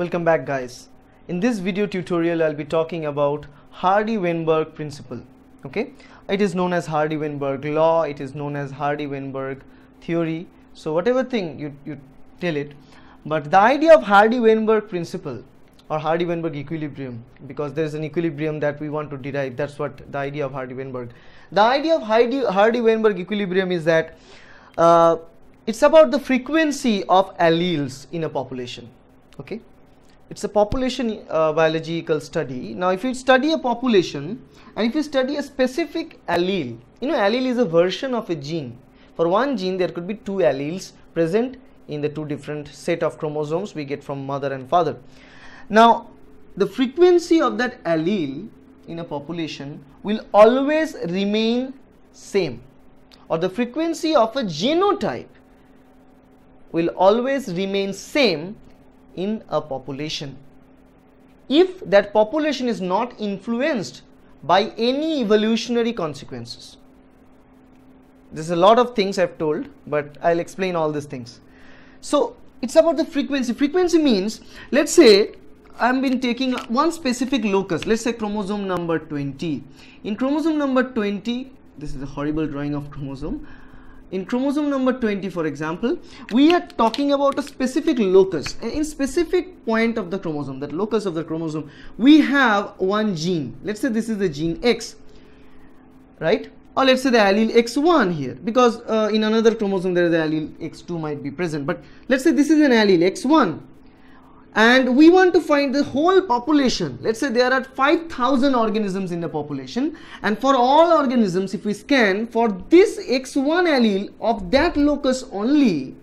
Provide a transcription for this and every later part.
Welcome back guys. In this video tutorial I'll be talking about Hardy-Weinberg principle. Okay, it is known as Hardy-Weinberg law, it is known as Hardy-Weinberg theory. So whatever thing you, you tell it, but the idea of Hardy-Weinberg principle or Hardy-Weinberg equilibrium because there is an equilibrium that we want to derive that's what the idea of Hardy-Weinberg. The idea of Hardy-Weinberg equilibrium is that uh, it's about the frequency of alleles in a population okay it's a population uh, biological study. Now, if you study a population and if you study a specific allele, you know, allele is a version of a gene. For one gene, there could be two alleles present in the two different set of chromosomes we get from mother and father. Now, the frequency of that allele in a population will always remain same or the frequency of a genotype will always remain same in a population. If that population is not influenced by any evolutionary consequences. There's a lot of things I've told, but I'll explain all these things. So it's about the frequency. Frequency means, let's say I've been taking one specific locus, let's say chromosome number 20. In chromosome number 20, this is a horrible drawing of chromosome, in chromosome number 20 for example we are talking about a specific locus in specific point of the chromosome that locus of the chromosome we have one gene let's say this is the gene x right or let's say the allele x1 here because uh, in another chromosome there is the allele x2 might be present but let's say this is an allele x1 and we want to find the whole population let's say there are 5000 organisms in the population and for all organisms if we scan for this x1 allele of that locus only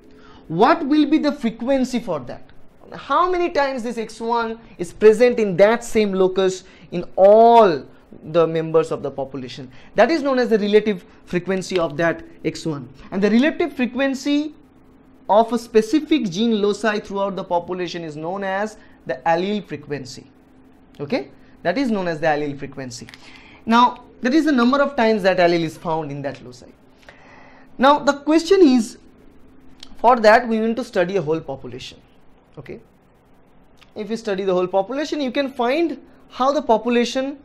what will be the frequency for that how many times this x1 is present in that same locus in all the members of the population that is known as the relative frequency of that x1 and the relative frequency of a specific gene loci throughout the population is known as the allele frequency. Okay, that is known as the allele frequency. Now, that is the number of times that allele is found in that loci. Now, the question is for that we need to study a whole population. Okay, if you study the whole population, you can find how the population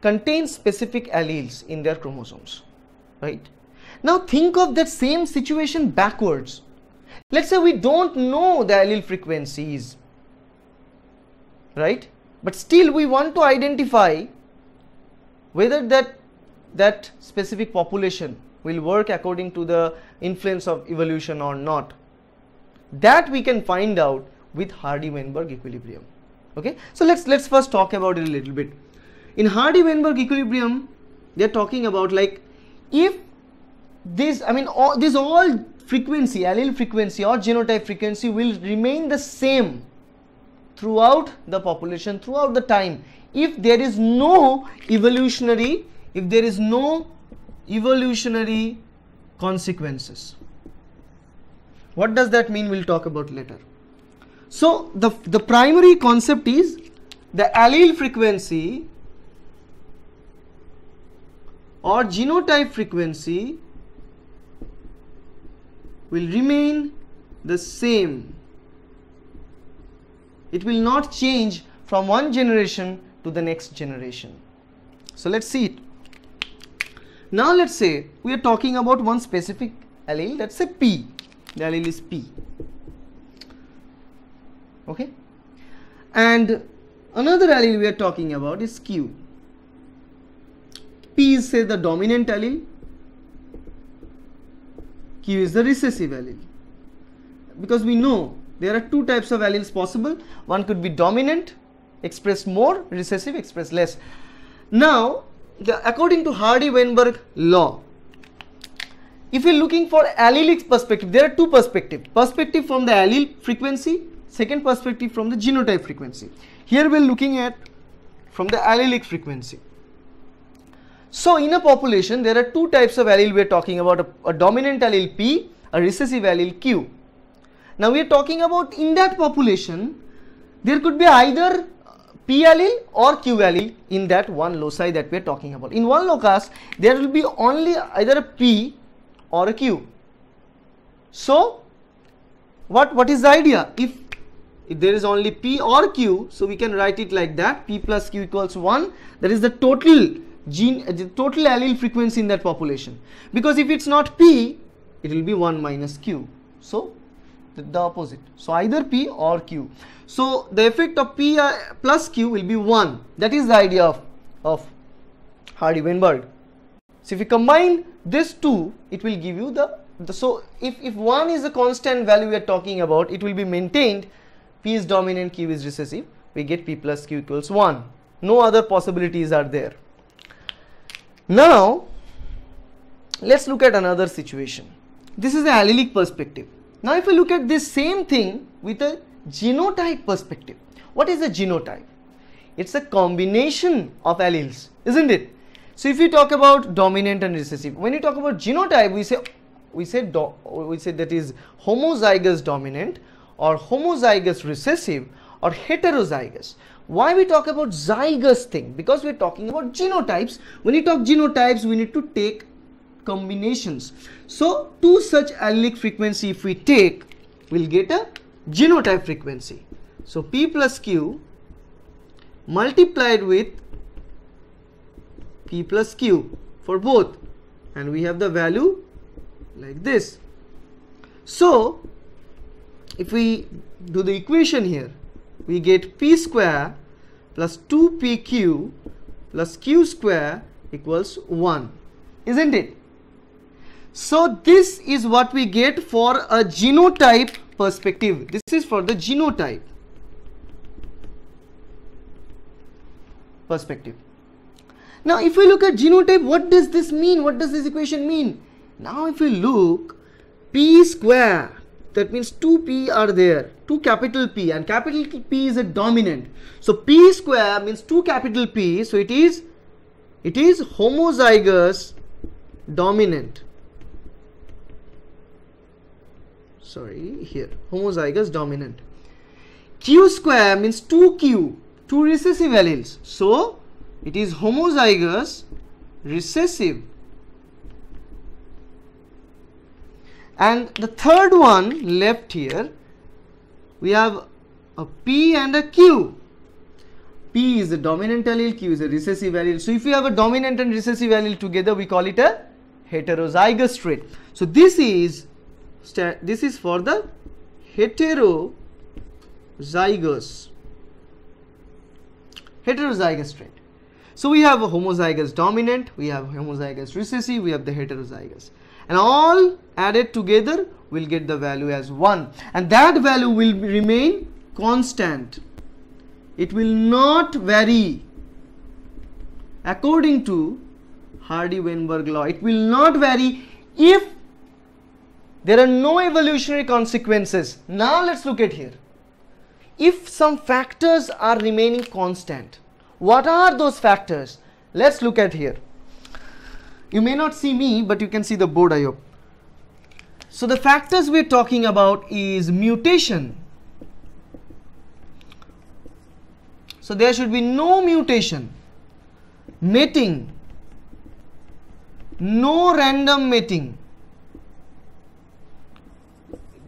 contains specific alleles in their chromosomes, right? Now, think of that same situation backwards Let's say we don't know the allele frequencies, right? But still we want to identify whether that, that specific population will work according to the influence of evolution or not. That we can find out with Hardy-Weinberg equilibrium. Okay, so let's let's first talk about it a little bit. In Hardy-Weinberg equilibrium, they are talking about like if this, I mean, all, this all frequency, allele frequency or genotype frequency will remain the same throughout the population, throughout the time. If there is no evolutionary, if there is no evolutionary consequences. What does that mean? We'll talk about later. So the, the primary concept is the allele frequency or genotype frequency will remain the same. It will not change from one generation to the next generation. So let's see it. Now let's say we are talking about one specific allele, let's say P. The allele is P. Okay. And another allele we are talking about is Q. P is say the dominant allele q is the recessive allele because we know there are two types of alleles possible one could be dominant express more recessive express less now according to hardy weinberg law if you're looking for allelic perspective there are two perspectives perspective from the allele frequency second perspective from the genotype frequency here we're looking at from the allelic frequency so in a population, there are two types of allele we are talking about, a, a dominant allele P, a recessive allele Q. Now we are talking about in that population, there could be either P allele or Q allele in that one loci that we are talking about. In one locus, there will be only either a P or a Q. So, what, what is the idea? If, if there is only P or Q, so we can write it like that, P plus Q equals 1, that is the total gene the total allele frequency in that population because if it's not p it will be 1 minus q so the, the opposite so either p or q so the effect of p uh, plus q will be 1 that is the idea of of hardy weinberg so if you combine this two it will give you the, the so if if 1 is a constant value we are talking about it will be maintained p is dominant q is recessive we get p plus q equals 1 no other possibilities are there now, let's look at another situation. This is the allelic perspective. Now, if you look at this same thing with a genotype perspective, what is a genotype? It's a combination of alleles, isn't it? So, if you talk about dominant and recessive, when you talk about genotype, we say we say do, we say that is homozygous dominant or homozygous recessive or heterozygous. Why we talk about zygous thing? Because we're talking about genotypes. When you talk genotypes, we need to take combinations. So two such allelic frequency if we take, we'll get a genotype frequency. So P plus Q multiplied with P plus Q for both and we have the value like this. So if we do the equation here, we get p square plus 2pq plus q square equals 1 isn't it so this is what we get for a genotype perspective this is for the genotype perspective now if we look at genotype what does this mean what does this equation mean now if we look p square that means two p are there two capital p and capital p is a dominant so p square means two capital p so it is it is homozygous dominant sorry here homozygous dominant q square means 2q two recessive alleles so it is homozygous recessive And the third one left here, we have a P and a Q. P is a dominant allele, Q is a recessive allele. So if you have a dominant and recessive allele together, we call it a heterozygous trait. So this is this is for the heterozygous heterozygous trait. So we have a homozygous dominant, we have homozygous recessive, we have the heterozygous and all added together will get the value as 1 and that value will remain constant it will not vary according to Hardy-Weinberg law it will not vary if there are no evolutionary consequences now let's look at here if some factors are remaining constant what are those factors let's look at here you may not see me, but you can see the board IO. So the factors we're talking about is mutation. So there should be no mutation, mating, no random mating.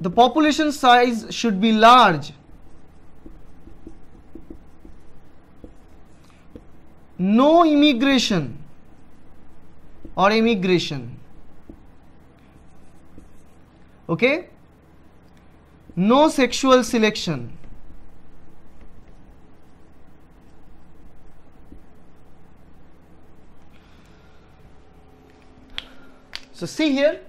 The population size should be large. No immigration or emigration, okay no sexual selection so see here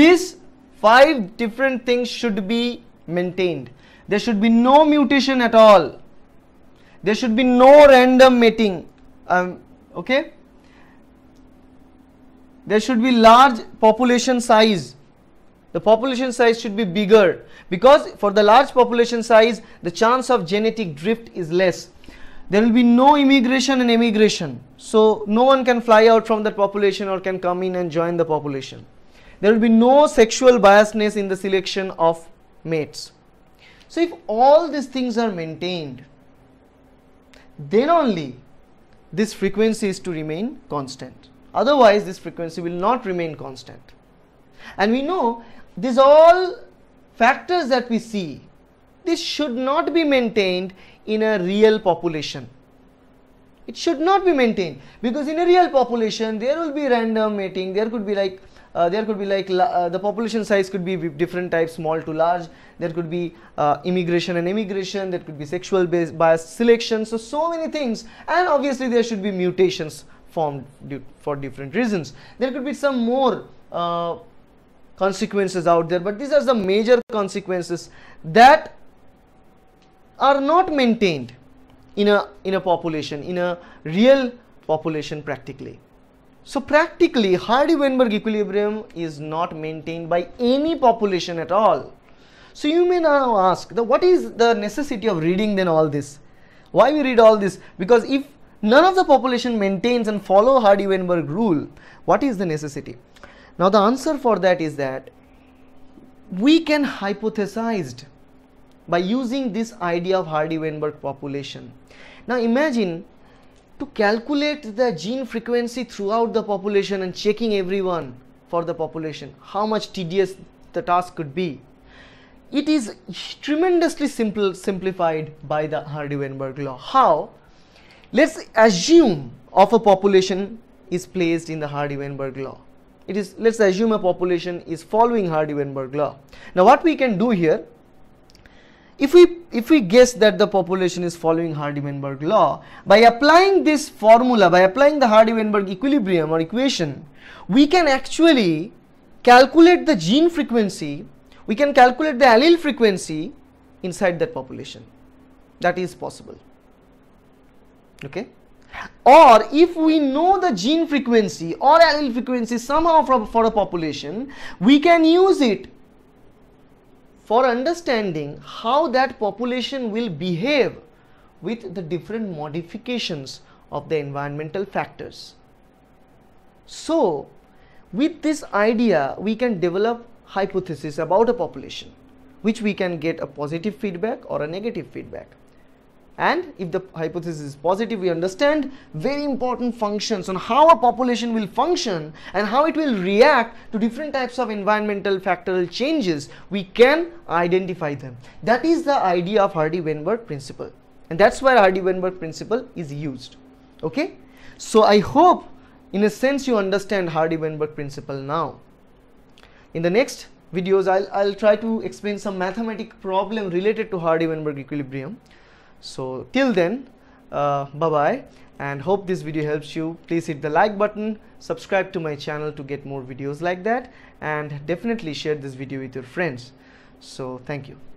these five different things should be maintained there should be no mutation at all there should be no random mating um, okay there should be large population size the population size should be bigger because for the large population size the chance of genetic drift is less there will be no immigration and emigration so no one can fly out from that population or can come in and join the population there will be no sexual biasness in the selection of mates so if all these things are maintained then only this frequency is to remain constant Otherwise, this frequency will not remain constant. And we know these all factors that we see, this should not be maintained in a real population. It should not be maintained because in a real population, there will be random mating. There could be like uh, there could be like uh, the population size could be different types small to large there could be uh, immigration and emigration. there could be sexual based bias selection so so many things and obviously there should be mutations formed for different reasons. There could be some more uh, consequences out there, but these are the major consequences that are not maintained in a, in a population, in a real population practically. So practically Hardy-Weinberg equilibrium is not maintained by any population at all. So you may now ask, the, what is the necessity of reading then all this? Why we read all this? Because if none of the population maintains and follow Hardy-Weinberg rule, what is the necessity? Now the answer for that is that we can hypothesize by using this idea of Hardy-Weinberg population. Now imagine to calculate the gene frequency throughout the population and checking everyone for the population, how much tedious the task could be. It is tremendously simple, simplified by the Hardy-Weinberg law. How? Let's assume of a population is placed in the Hardy-Weinberg law. It is, let's assume a population is following Hardy-Weinberg law. Now what we can do here, if we, if we guess that the population is following Hardy-Weinberg law, by applying this formula, by applying the Hardy-Weinberg equilibrium or equation, we can actually calculate the gene frequency, we can calculate the allele frequency inside that population. That is possible okay or if we know the gene frequency or allele frequency somehow for, for a population we can use it for understanding how that population will behave with the different modifications of the environmental factors. So, with this idea we can develop hypothesis about a population which we can get a positive feedback or a negative feedback and if the hypothesis is positive we understand very important functions on how a population will function and how it will react to different types of environmental factorial changes we can identify them that is the idea of Hardy-Weinberg principle and that's where Hardy-Weinberg principle is used okay so I hope in a sense you understand Hardy-Weinberg principle now in the next videos I'll, I'll try to explain some mathematic problem related to Hardy-Weinberg equilibrium so till then uh, bye bye and hope this video helps you please hit the like button subscribe to my channel to get more videos like that and definitely share this video with your friends so thank you